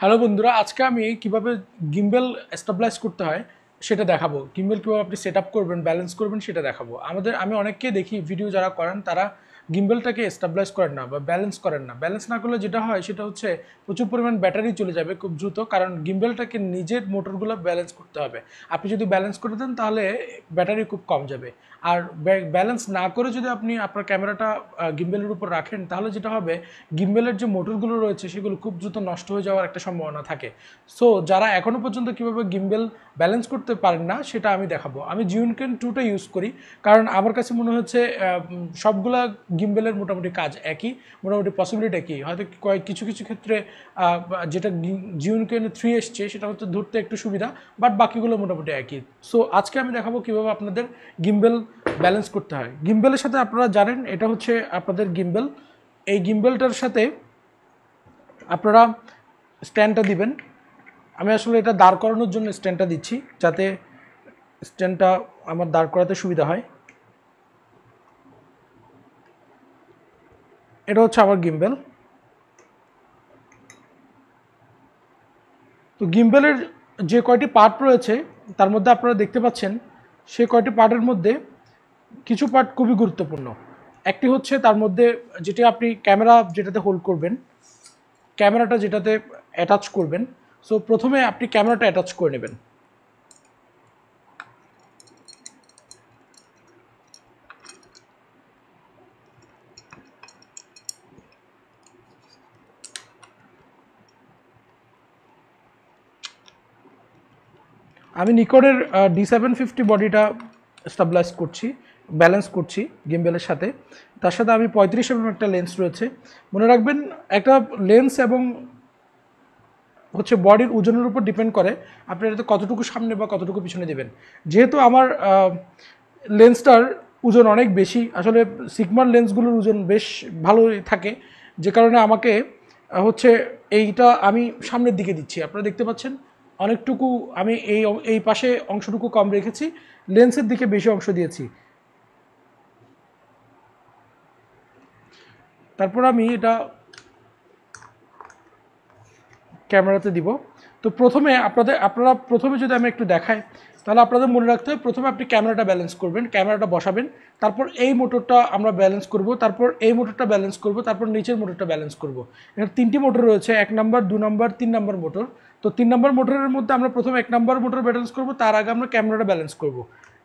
Hello বন্ধুরা আজকে আমি কিভাবে গিম্বেল এস্টাবলাইজ করতে হয় সেটা দেখাবো গিম্বেল কীভাবে আপনি সেট করবেন ব্যালেন্স করবেন সেটা দেখাবো আমাদের আমি অনেককে দেখি ভিডিও যারা করেন তারা গিম্বেলটাকে এস্টাবলাইজ করেন না বা ব্যালেন্স করেন না ব্যালেন্স না করলে যেটা হয় সেটা হচ্ছে প্রচুর পরিমাণ ব্যাটারি চলে যাবে খুব দ্রুত কারণ গিম্বেলটাকে নিজের মোটরগুলো ব্যালেন্স করতে হবে আপনি যদি ব্যালেন্স করে দেন তাহলে ব্যাটারি খুব কম যাবে আর ব্যালেন্স না করে যদি আপনি আপনার ক্যামেরাটা গিম্বেলের উপর রাখেন তাহলে যেটা হবে গিম্বেলের যে মোটরগুলো রয়েছে সেগুলো খুব দ্রুত নষ্ট হয়ে যাওয়ার একটা সম্ভাবনা থাকে সো যারা এখনও পর্যন্ত কীভাবে গিম্বেল ব্যালেন্স করতে পারেন না সেটা আমি দেখাবো আমি জিউনকেন টুটা ইউজ করি কারণ আমার কাছে মনে হচ্ছে সবগুলা গিম্বেলের মোটামুটি কাজ একই মোটামুটি পসিবিলিটি একই হয়তো কয়েক কিছু কিছু ক্ষেত্রে যেটা জিওনকেন থ্রি এসছে সেটা হচ্ছে ধরতে একটু সুবিধা বাট বাকিগুলো মোটামুটি একই সো আজকে আমি দেখাবো কীভাবে আপনাদের গিম্বেল ব্যালেন্স করতে হয় গিম্বেলের সাথে আপনারা জানেন এটা হচ্ছে আপনাদের গিম্বেল এই গিম্বেলটার সাথে আপনারা স্ট্যান্ডটা দিবেন আমি আসলে এটা দাঁড় করানোর জন্য স্ট্যান্ডটা দিচ্ছি যাতে স্ট্যান্ডটা আমার দাঁড় করাতে সুবিধা হয় এটা হচ্ছে আমার গিম্বেল তো গিম্বেলের যে কয়টি পার্ট রয়েছে তার মধ্যে আপনারা দেখতে পাচ্ছেন সে কয়টি পার্টের মধ্যে কিছু পার্ট খুবই গুরুত্বপূর্ণ একটি হচ্ছে তার মধ্যে যেটি আপনি ক্যামেরা যেটাতে হোল্ড করবেন ক্যামেরাটা যেটাতে অ্যাটাচ করবেন সো প্রথমে আপনি ক্যামেরাটা অ্যাটাচ করে নেবেন আমি নিকোরের ডি সেভেন ফিফটি বডিটা স্টাবলাইজ করছি ব্যালেন্স করছি গিম্বেলের সাথে তার সাথে আমি পঁয়ত্রিশ এমএম mm একটা লেন্স রয়েছে মনে রাখবেন একটা লেন্স এবং হচ্ছে বডির ওজনের উপর ডিপেন্ড করে আপনি এটাতে কতটুকু সামনে বা কতটুকু পিছনে দেবেন যেহেতু আমার লেন্সটার ওজন অনেক বেশি আসলে সিগমার লেন্সগুলোর ওজন বেশ ভালোই থাকে যে কারণে আমাকে হচ্ছে এইটা আমি সামনের দিকে দিচ্ছি আপনারা দেখতে পাচ্ছেন অনেকটুকু আমি এই এই পাশে অংশটুকু কম রেখেছি লেন্সের দিকে বেশি অংশ দিয়েছি তারপর আমি এটা ক্যামেরাতে দিব তো প্রথমে আপনাদের আপনারা প্রথমে যদি আমি একটু দেখাই তাহলে আপনাদের মনে রাখতে হবে প্রথমে আপনি ক্যামেরাটা ব্যালেন্স করবেন ক্যামেরাটা বসাবেন তারপর এই মোটরটা আমরা ব্যালেন্স করব তারপর এই মোটরটা ব্যালেন্স করব তারপর নিচের মোটরটা ব্যালেন্স করব এখানে তিনটি মোটর রয়েছে এক নাম্বার দু নাম্বার তিন নাম্বার মোটর তো তিন নম্বর মোটরের মধ্যে আমরা প্রথমে এক নম্বর মোটর ব্যালেন্স করব তার আগে আমরা ক্যামেরাটা ব্যালেন্স করব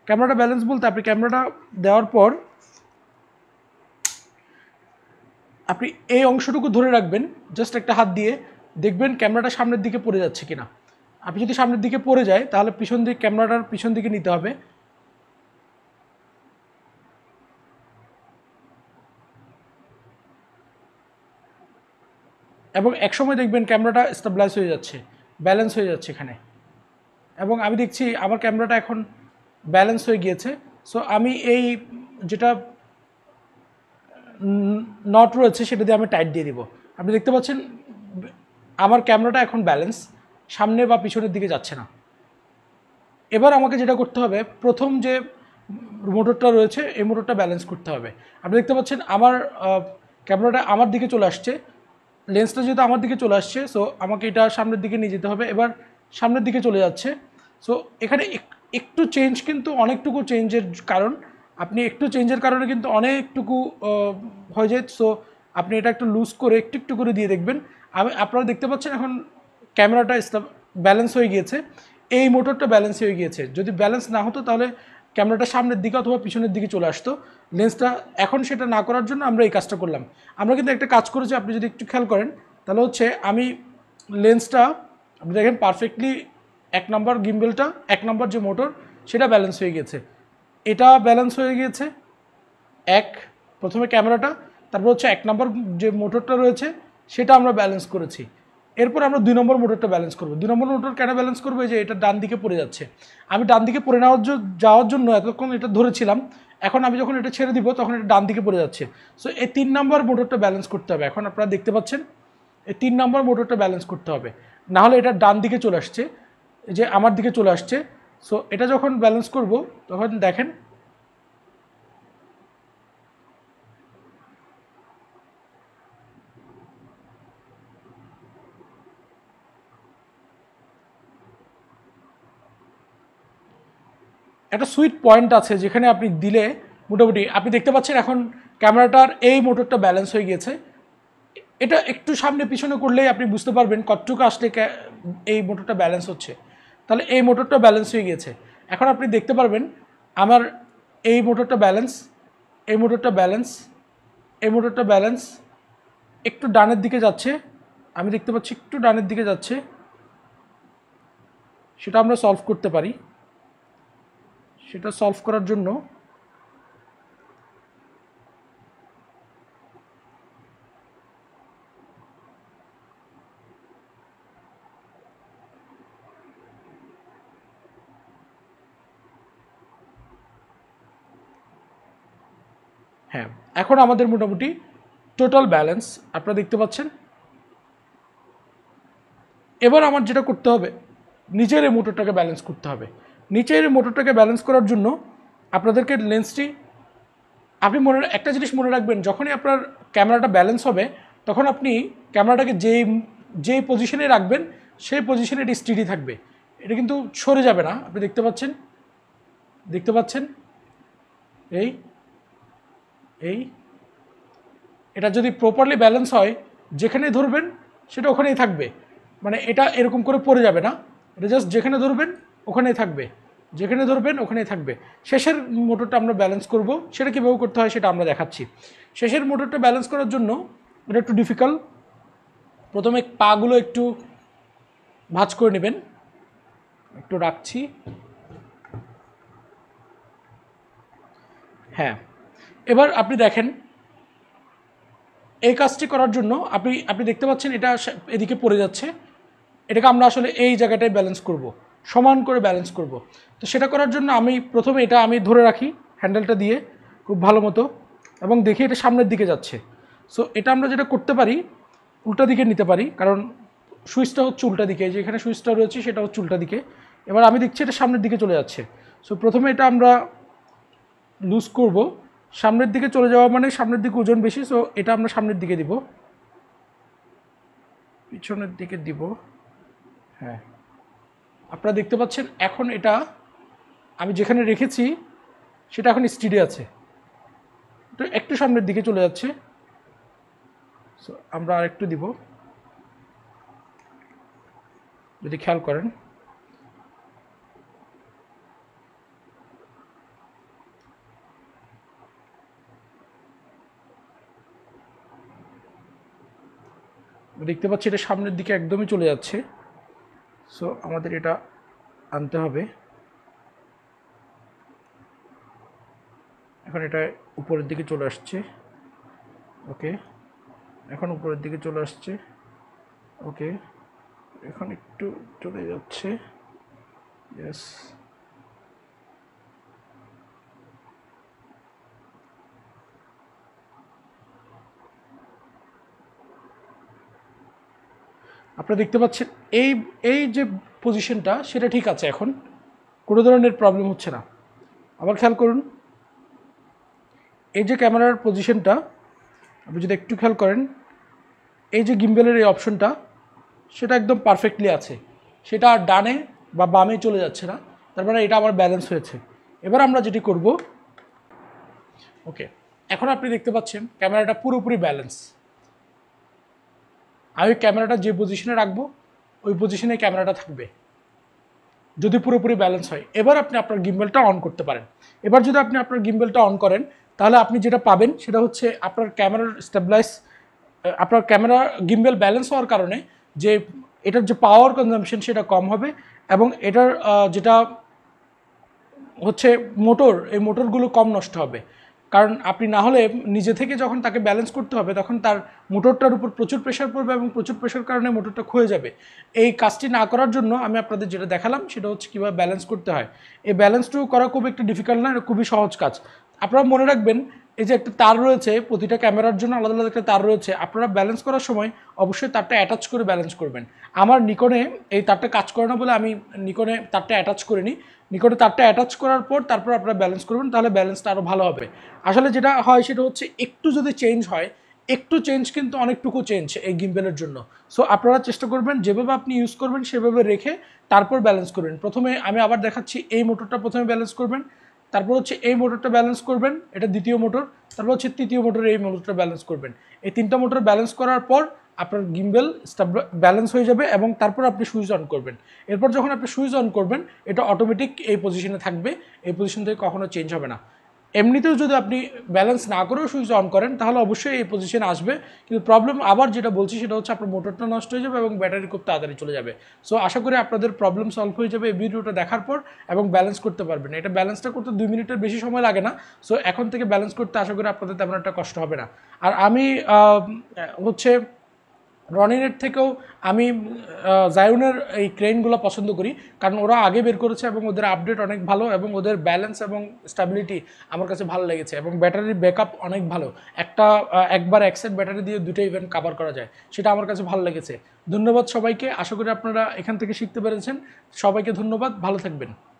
ক্যামেরাটা ব্যালেন্স বলতে আপনি ক্যামেরাটা দেওয়ার পর আপনি এই অংশটুকু ধরে রাখবেন জাস্ট একটা হাত দিয়ে দেখবেন ক্যামেরাটা সামনের দিকে পড়ে যাচ্ছে কিনা আপনি যদি সামনের দিকে পড়ে যায় তাহলে পিছন দিকে ক্যামেরাটার পিছন দিকে নিতে হবে এবং একসময় দেখবেন ক্যামেরাটা স্টাবলাইজ হয়ে যাচ্ছে ব্যালেন্স হয়ে যাচ্ছে এখানে এবং আমি দেখছি আমার ক্যামেরাটা এখন ব্যালেন্স হয়ে গিয়েছে সো আমি এই যেটা নট রয়েছে সেটা দিয়ে আমি টাইট দিয়ে দিব আপনি দেখতে পাচ্ছেন আমার ক্যামেরাটা এখন ব্যালেন্স সামনে বা পিছনের দিকে যাচ্ছে না এবার আমাকে যেটা করতে হবে প্রথম যে মোটরটা রয়েছে এই মোটরটা ব্যালেন্স করতে হবে আপনি দেখতে পাচ্ছেন আমার ক্যামেরাটা আমার দিকে চলে আসছে লেন্সটা যেহেতু আমার দিকে চলে আসছে সো আমাকে এটা সামনের দিকে নিয়ে যেতে হবে এবার সামনের দিকে চলে যাচ্ছে সো এখানে একটু চেঞ্জ কিন্তু অনেকটুকু চেঞ্জের কারণ আপনি একটু চেঞ্জের কারণে কিন্তু অনেকটুকু হয়ে যায় সো আপনি এটা একটু লুজ করে একটু একটু করে দিয়ে দেখবেন আমি আপনারা দেখতে পাচ্ছেন এখন ক্যামেরাটা ব্যালেন্স হয়ে গিয়েছে এই মোটরটা ব্যালেন্স হয়ে গিয়েছে যদি ব্যালেন্স না হতো তাহলে ক্যামেরাটা সামনের দিকে অথবা পিছনের দিকে চলে আসতো লেন্সটা এখন সেটা না করার জন্য আমরা এই কাজটা করলাম আমরা কিন্তু একটা কাজ করেছি আপনি যদি একটু খেয়াল করেন তাহলে হচ্ছে আমি লেন্সটা আপনি দেখেন পারফেক্টলি এক নম্বর গিম্বেলটা এক নম্বর যে মোটর সেটা ব্যালেন্স হয়ে গেছে এটা ব্যালেন্স হয়ে গিয়েছে এক প্রথমে ক্যামেরাটা তারপর হচ্ছে এক নম্বর যে মোটরটা রয়েছে সেটা আমরা ব্যালেন্স করেছি এরপর আমরা দুই নম্বর মোটরটা ব্যালেন্স করবো দুই নম্বর মোটর কেন ব্যালেন্স করবো যে এটা ডান দিকে পড়ে যাচ্ছে আমি ডান দিকে পড়ে নেওয়ার যাওয়ার জন্য এতক্ষণ এটা ধরেছিলাম এখন আমি যখন এটা ছেড়ে দিব তখন এটা ডান দিকে পড়ে যাচ্ছে সো এই তিন নম্বর মোটরটা ব্যালেন্স করতে হবে এখন আপনারা দেখতে পাচ্ছেন এই তিন নম্বর মোটরটা ব্যালেন্স করতে হবে নাহলে এটা ডান দিকে চলে আসছে যে আমার দিকে চলে আসছে সো এটা যখন ব্যালেন্স করব তখন দেখেন একটা সুইট পয়েন্ট আছে যেখানে আপনি দিলে মোটামুটি আপনি দেখতে পাচ্ছেন এখন ক্যামেরাটার এই মোটরটা ব্যালেন্স হয়ে গিয়েছে এটা একটু সামনে পিছনে করলেই আপনি বুঝতে পারবেন কতটুকু আসলে এই মোটরটা ব্যালেন্স হচ্ছে তাহলে এই মোটরটা ব্যালেন্স হয়ে গিয়েছে এখন আপনি দেখতে পারবেন আমার এই মোটরটা ব্যালেন্স এই মোটরটা ব্যালেন্স এই মোটরটা ব্যালেন্স একটু ডানের দিকে যাচ্ছে আমি দেখতে পাচ্ছি একটু ডানের দিকে যাচ্ছে সেটা আমরা সলভ করতে পারি সেটা সলভ করার জন্য হ্যাঁ এখন আমাদের মোটামুটি টোটাল ব্যালেন্স আপনারা দেখতে পাচ্ছেন এবার আমার যেটা করতে হবে নিজের এই মোটরটাকে ব্যালেন্স করতে হবে নিচের মোটরটাকে ব্যালেন্স করার জন্য আপনাদেরকে লেন্সটি আপনি মনে একটা জিনিস মনে রাখবেন যখনই আপনার ক্যামেরাটা ব্যালেন্স হবে তখন আপনি ক্যামেরাটাকে যে যে পজিশনে রাখবেন সেই পজিশনে এটি স্টিডি থাকবে এটা কিন্তু সরে যাবে না আপনি দেখতে পাচ্ছেন দেখতে পাচ্ছেন এই এই এটা যদি প্রপারলি ব্যালেন্স হয় যেখানে ধরবেন সেটা ওখানেই থাকবে মানে এটা এরকম করে পড়ে যাবে না এটা জাস্ট যেখানে ধরবেন ওখানেই থাকবে যেখানে ধরবেন ওখানেই থাকবে শেষের মোটরটা আমরা ব্যালেন্স করব সেটা কীভাবে করতে হয় সেটা আমরা দেখাচ্ছি শেষের মোটরটা ব্যালেন্স করার জন্য এটা একটু ডিফিকাল্ট প্রথমে পাগুলো একটু ভাঁজ করে নেবেন একটু রাখছি হ্যাঁ এবার আপনি দেখেন এই কাজটি করার জন্য আপনি আপনি দেখতে পাচ্ছেন এটা এদিকে পড়ে যাচ্ছে এটাকে আমরা আসলে এই জায়গাটায় ব্যালেন্স করব সমান করে ব্যালেন্স করব। তো সেটা করার জন্য আমি প্রথমে এটা আমি ধরে রাখি হ্যান্ডেলটা দিয়ে খুব ভালো মতো এবং দেখি এটা সামনের দিকে যাচ্ছে সো এটা আমরা যেটা করতে পারি উল্টা দিকে নিতে পারি কারণ সুইচটা হচ্ছে উল্টা দিকে যেখানে সুইচটা রয়েছে সেটা হচ্ছে উল্টা দিকে এবার আমি দেখছি এটা সামনের দিকে চলে যাচ্ছে সো প্রথমে এটা আমরা লুজ করব সামনের দিকে চলে যাওয়া মানে সামনের দিকে ওজন বেশি সো এটা আমরা সামনের দিকে দিব পিছনের দিকে দিব হ্যাঁ আপনারা দেখতে পাচ্ছেন এখন এটা আমি যেখানে রেখেছি সেটা এখন স্টিডে আছে তো একটু সামনের দিকে চলে যাচ্ছে সো আমরা আর একটু দিব যদি খেয়াল করেন দেখতে পাচ্ছি এটা সামনের দিকে একদমই চলে যাচ্ছে সো আমাদের এটা আনতে হবে এখন এটা উপরের দিকে চলে আসছে ওকে এখন উপরের দিকে চলে আসছে ওকে এখন একটু চলে যাচ্ছে ইয়েস আপনারা দেখতে পাচ্ছেন এই এই যে পজিশনটা সেটা ঠিক আছে এখন কোনো ধরনের প্রবলেম হচ্ছে না আবার খেয়াল করুন এই যে ক্যামেরার পজিশনটা আপনি যদি একটু খেয়াল করেন এই যে গিম্বেলের এই অপশনটা সেটা একদম পারফেক্টলি আছে সেটা আর ডানে বা বামে চলে যাচ্ছে না তার মানে এটা আমার ব্যালেন্স হয়েছে এবার আমরা যেটি করব ওকে এখন আপনি দেখতে পাচ্ছেন ক্যামেরাটা পুরোপুরি ব্যালেন্স আমি ক্যামেরাটা যে পজিশনে রাখবো ওই পজিশনে ক্যামেরাটা থাকবে যদি পুরোপুরি ব্যালেন্স হয় এবার আপনি আপনার গিম্বেলটা অন করতে পারেন এবার যদি আপনি আপনার গিম্বেলটা অন করেন তাহলে আপনি যেটা পাবেন সেটা হচ্ছে আপনার ক্যামেরার স্টেবলাইজ আপনার ক্যামেরা গিম্বেল ব্যালেন্স হওয়ার কারণে যে এটার যে পাওয়ার কনজামশন সেটা কম হবে এবং এটার যেটা হচ্ছে মোটর এই মোটরগুলো কম নষ্ট হবে কারণ আপনি না হলে নিজে থেকে যখন তাকে ব্যালেন্স করতে হবে তখন তার মোটরটার উপর প্রচুর প্রেশার পড়বে এবং প্রচুর প্রেশার কারণে মোটরটা ক্ষয়ে যাবে এই কাজটি না করার জন্য আমি আপনাদের যেটা দেখালাম সেটা হচ্ছে কীভাবে ব্যালেন্স করতে হয় এই ব্যালেন্সটুকু করা খুব একটা ডিফিকাল্ট না এটা খুবই সহজ কাজ আপনারা মনে রাখবেন এই যে একটা তার রয়েছে প্রতিটা ক্যামেরার জন্য আলাদা আলাদা একটা তার রয়েছে আপনারা ব্যালেন্স করার সময় অবশ্যই তারটা অ্যাটাচ করে ব্যালেন্স করবেন আমার নিকনে এই তারটা কাজ করে না বলে আমি নিকনে তারটা অ্যাটাচ করিনি নিকনে তারটা অ্যাটাচ করার পর তারপর আপনারা ব্যালেন্স করবেন তাহলে ব্যালেন্সটা আরও ভালো হবে আসলে যেটা হয় সেটা হচ্ছে একটু যদি চেঞ্জ হয় একটু চেঞ্জ কিন্তু অনেকটুকু চেঞ্জ এই গিম্বেলের জন্য সো আপনারা চেষ্টা করবেন যেভাবে আপনি ইউজ করবেন সেভাবে রেখে তারপর ব্যালেন্স করবেন প্রথমে আমি আবার দেখাচ্ছি এই মোটরটা প্রথমে ব্যালেন্স করবেন তারপর হচ্ছে এই মোটরটা ব্যালেন্স করবেন এটা দ্বিতীয় মোটর তারপর হচ্ছে তৃতীয় মোটরের এই মোটরটা ব্যালেন্স করবেন এই তিনটা মোটর ব্যালেন্স করার পর আপনার গিম্বেল ব্যালেন্স হয়ে যাবে এবং তারপর আপনি সুইচ অন করবেন এরপর যখন আপনি সুইচ অন করবেন এটা অটোমেটিক এই পজিশনে থাকবে এই পজিশন থেকে কখনো চেঞ্জ হবে না এমনিতেও যদি আপনি ব্যালেন্স না করেও সুইচ অন করেন তাহলে অবশ্যই এই পজিশন আসবে কিন্তু প্রবলেম আবার যেটা বলছি সেটা হচ্ছে আপনার মোটরটা নষ্ট হয়ে যাবে এবং ব্যাটারি খুব তাড়াতাড়ি চলে যাবে সো আশা করি আপনাদের প্রবলেম সলভ হয়ে যাবে এই ভিডিওটা দেখার পর এবং ব্যালেন্স করতে পারবেন এটা ব্যালেন্সটা করতে দুই মিনিটের বেশি সময় লাগে না সো এখন থেকে ব্যালেন্স করতে আশা করি আপনাদের তেমন একটা কষ্ট হবে না আর আমি হচ্ছে রনিনের থেকেও আমি জায়ুনের এই ক্রেনগুলো পছন্দ করি কারণ ওরা আগে বের করেছে এবং ওদের আপডেট অনেক ভালো এবং ওদের ব্যালেন্স এবং স্টাবিলিটি আমার কাছে ভালো লেগেছে এবং ব্যাটারির ব্যাকআপ অনেক ভালো একটা একবার এক্সেট ব্যাটারি দিয়ে দুটো ইভেন্ট কাভার করা যায় সেটা আমার কাছে ভালো লেগেছে ধন্যবাদ সবাইকে আশা করি আপনারা এখান থেকে শিখতে পেরেছেন সবাইকে ধন্যবাদ ভালো থাকবেন